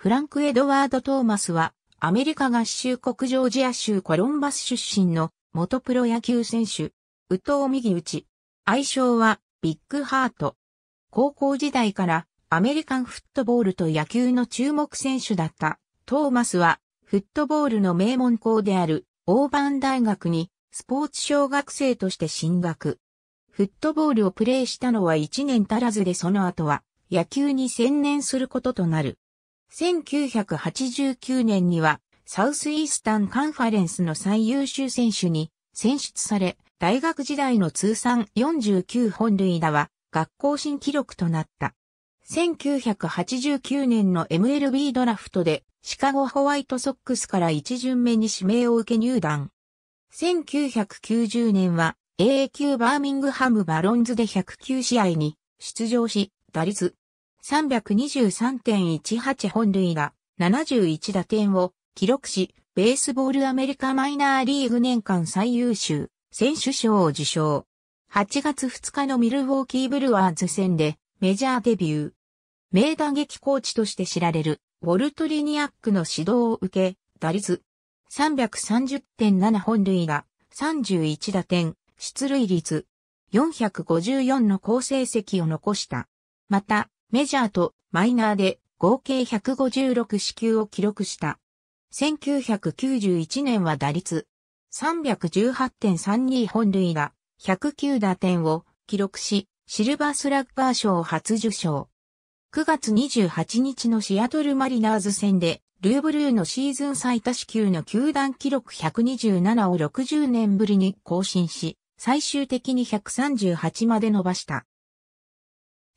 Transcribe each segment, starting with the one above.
フランク・エドワード・トーマスは、アメリカ合衆国ジョージア州コロンバス出身の元プロ野球選手、宇藤右打ち。愛称は、ビッグハート。高校時代からアメリカンフットボールと野球の注目選手だったトーマスはフットボールの名門校であるオーバン大学にスポーツ小学生として進学。フットボールをプレーしたのは1年足らずでその後は野球に専念することとなる。1989年にはサウスイースタンカンファレンスの最優秀選手に選出され、大学時代の通算49本塁打は学校新記録となった。1989年の MLB ドラフトでシカゴホワイトソックスから一巡目に指名を受け入団。1990年は AA 級バーミングハムバロンズで109試合に出場し、打率323.18本塁打、71打点を記録し、ベースボールアメリカマイナーリーグ年間最優秀選手賞を受賞。8月2日のミルウォーキーブルワーズ戦でメジャーデビュー。名打撃コーチとして知られるウォルトリニアックの指導を受け、打率330.7本塁打、31打点、出塁率454の好成績を残した。また、メジャーとマイナーで合計156支球を記録した。1991年は打率318.32本塁打109打点を記録し、シルバースラッガー賞を初受賞。9月28日のシアトルマリナーズ戦で、ルーブルーのシーズン最多支給の球団記録127を60年ぶりに更新し、最終的に138まで伸ばした。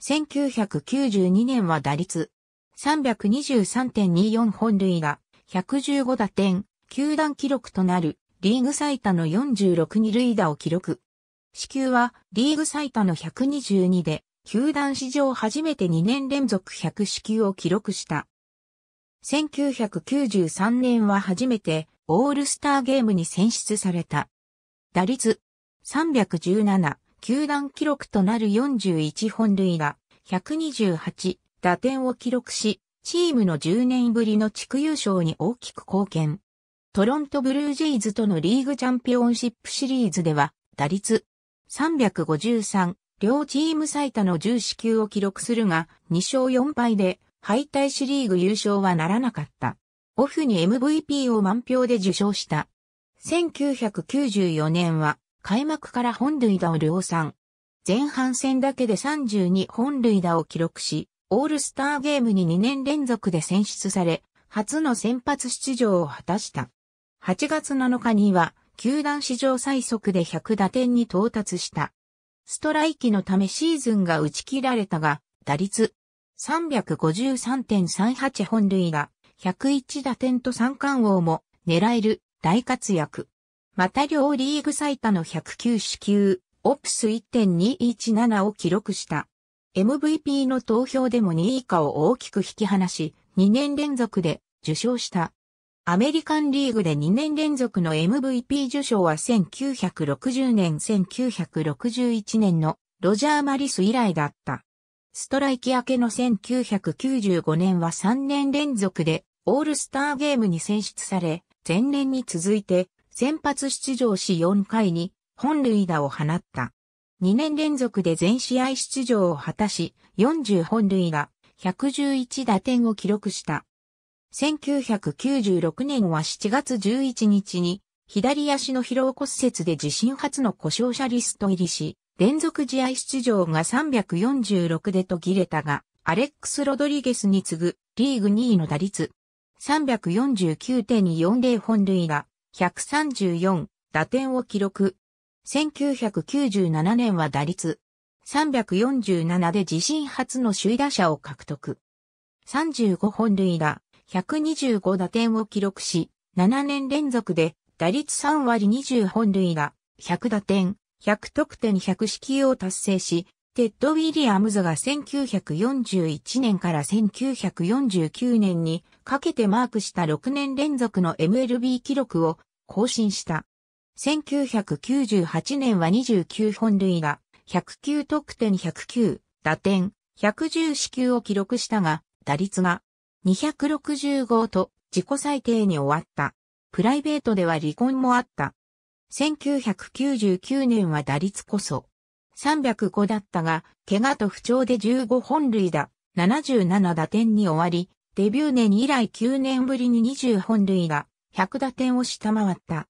1992年は打率323.24本塁打、115打点、球団記録となるリーグ最多の46二塁打を記録。支給はリーグ最多の122で、球団史上初めて2年連続100支給を記録した。1993年は初めてオールスターゲームに選出された。打率317、球団記録となる41本塁打、128打点を記録し、チームの10年ぶりの地区優勝に大きく貢献。トロントブルージェイズとのリーグチャンピオンシップシリーズでは、打率353、両チーム最多の1死球を記録するが、2勝4敗で、敗退しリーグ優勝はならなかった。オフに MVP を満票で受賞した。1994年は開幕から本塁打を量産。前半戦だけで32本塁打を記録し、オールスターゲームに2年連続で選出され、初の先発出場を果たした。8月7日には、球団史上最速で100打点に到達した。ストライキのためシーズンが打ち切られたが、打率353.38本塁打、101打点と三冠王も狙える大活躍。また両リーグ最多の109支球、オプス1.217を記録した。MVP の投票でも2位以下を大きく引き離し、2年連続で受賞した。アメリカンリーグで2年連続の MVP 受賞は1960年1961年のロジャー・マリス以来だった。ストライキ明けの1995年は3年連続でオールスターゲームに選出され、前年に続いて先発出場し4回に本塁打を放った。2年連続で全試合出場を果たし、40本塁打、111打点を記録した。1996年は7月11日に、左足の疲労骨折で自身初の故障者リスト入りし、連続試合出場が346で途切れたが、アレックス・ロドリゲスに次ぐリーグ2位の打率349.40本塁打、134打点を記録。1997年は打率347で自身初の首位打者を獲得。35本塁打、125打点を記録し、7年連続で打率3割20本塁打、100打点、100得点100指揮を達成し、テッド・ウィリアムズが1941年から1949年にかけてマークした6年連続の MLB 記録を更新した。1998年は29本類が109得点109、打点、110支給を記録したが、打率が265と自己最低に終わった。プライベートでは離婚もあった。1999年は打率こそ305だったが、怪我と不調で15本塁打、77打点に終わり、デビュー年以来9年ぶりに20本塁打、100打点を下回った。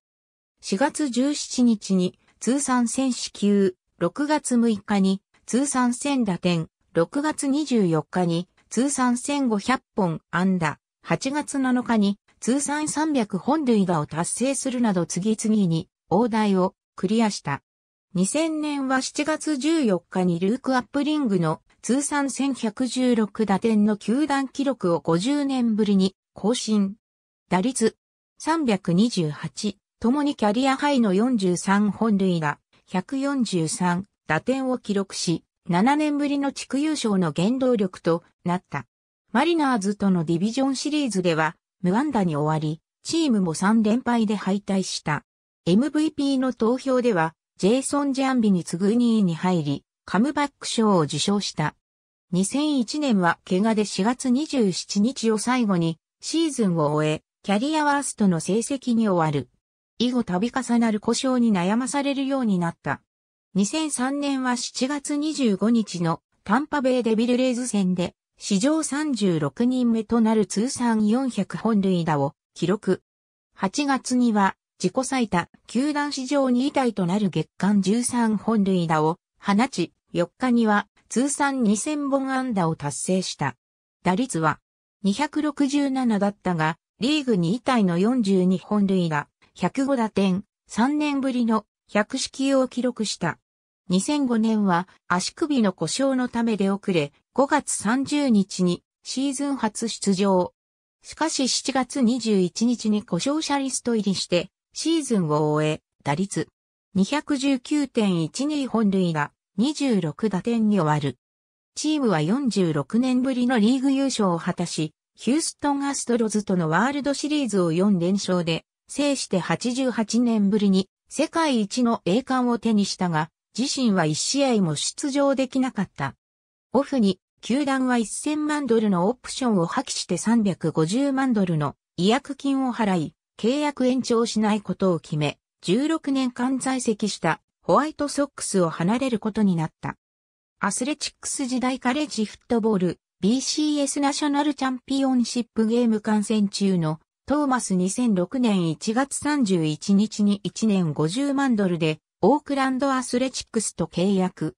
4月17日に通算戦支球、6月6日に通算1000打点、6月24日に通算1500本安打、8月7日に通算300本塁打を達成するなど次々に大台をクリアした。2000年は7月14日にルーク・アップリングの通算1116打点の球団記録を50年ぶりに更新。打率328、共にキャリアハイの43本塁打、143打点を記録し、7年ぶりの地区優勝の原動力となった。マリナーズとのディビジョンシリーズでは無安打に終わり、チームも3連敗で敗退した。MVP の投票ではジェイソン・ジャンビに次ぐ2位に入り、カムバック賞を受賞した。2001年は怪我で4月27日を最後にシーズンを終え、キャリアワーストの成績に終わる。以後度重なる故障に悩まされるようになった。2003年は7月25日のタンパベイデビルレーズ戦で史上36人目となる通算400本塁打を記録。8月には自己最多、球団史上2位体となる月間13本塁打を放ち、4日には通算2000本安打を達成した。打率は267だったが、リーグ2位体の42本塁打、105打点、3年ぶりの100式を記録した。2005年は足首の故障のため出遅れ、5月30日にシーズン初出場。しかし7月21日に故障者リスト入りして、シーズンを終え、打率219.12本塁打、26打点に終わる。チームは46年ぶりのリーグ優勝を果たし、ヒューストンアストロズとのワールドシリーズを4連勝で、制して88年ぶりに世界一の栄冠を手にしたが、自身は1試合も出場できなかった。オフに、球団は1000万ドルのオプションを破棄して350万ドルの違約金を払い、契約延長しないことを決め、16年間在籍したホワイトソックスを離れることになった。アスレチックス時代カレッジフットボール BCS ナショナルチャンピオンシップゲーム観戦中のトーマス2006年1月31日に1年50万ドルでオークランドアスレチックスと契約。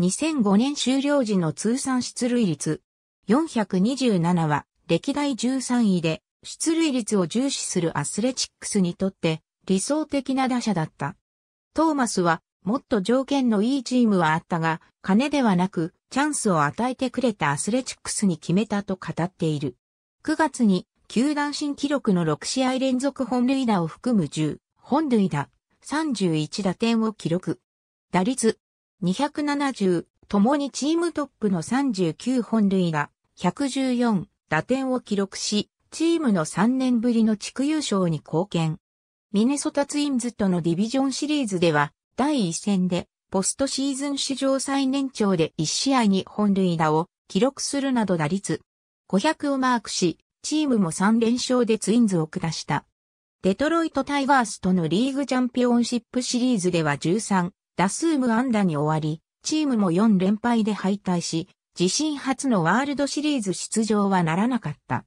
2005年終了時の通算出塁率427は歴代13位で出塁率を重視するアスレチックスにとって理想的な打者だった。トーマスはもっと条件のいいチームはあったが、金ではなくチャンスを与えてくれたアスレチックスに決めたと語っている。9月に球団新記録の6試合連続本塁打を含む10本塁打31打点を記録。打率270ともにチームトップの39本塁打114打点を記録し、チームの3年ぶりの地区優勝に貢献。ミネソタツインズとのディビジョンシリーズでは、第1戦で、ポストシーズン史上最年長で1試合に本塁打を記録するなど打率500をマークし、チームも3連勝でツインズを下した。デトロイトタイガースとのリーグチャンピオンシップシリーズでは13、打数無安打に終わり、チームも4連敗で敗退し、自身初のワールドシリーズ出場はならなかった。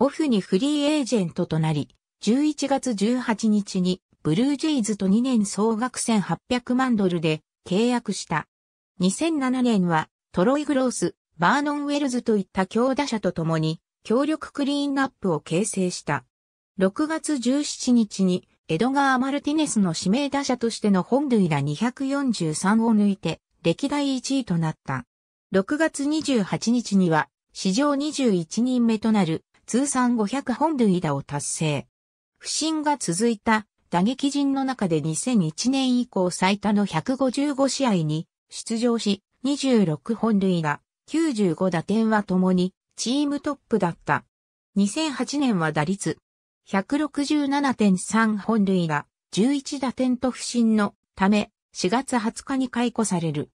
オフにフリーエージェントとなり、11月18日にブルージェイズと2年総額1800万ドルで契約した。2007年はトロイ・グロース、バーノン・ウェルズといった強打者と共に協力クリーンナップを形成した。6月17日にエドガー・マルティネスの指名打者としての本塁打243を抜いて歴代1位となった。6月28日には史上21人目となる通算500本塁打を達成。不振が続いた打撃陣の中で2001年以降最多の155試合に出場し、26本塁打、95打点は共にチームトップだった。2008年は打率167.3本塁打、11打点と不振のため4月20日に解雇される。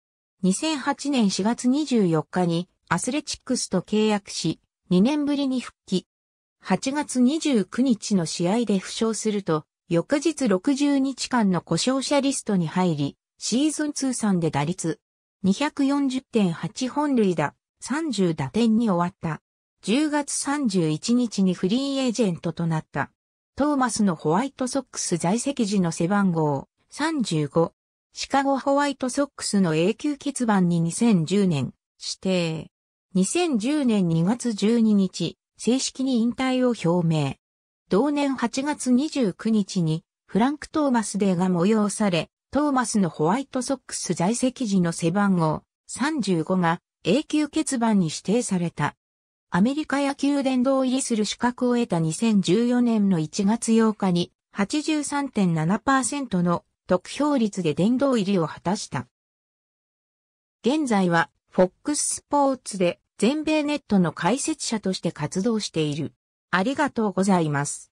2008年4月24日にアスレチックスと契約し、2年ぶりに復帰。8月29日の試合で負傷すると、翌日60日間の故障者リストに入り、シーズン通算で打率240.8本塁打、30打点に終わった。10月31日にフリーエージェントとなった。トーマスのホワイトソックス在籍時の背番号35。シカゴホワイトソックスの永久欠番に2010年指定。2010年2月12日、正式に引退を表明。同年8月29日に、フランク・トーマスデーが催され、トーマスのホワイトソックス在籍時の背番号35が永久欠番に指定された。アメリカ野球殿堂入りする資格を得た2014年の1月8日に83.7%の得票率で殿堂入りを果たした。現在はフォックススポーツで全米ネットの解説者として活動している。ありがとうございます。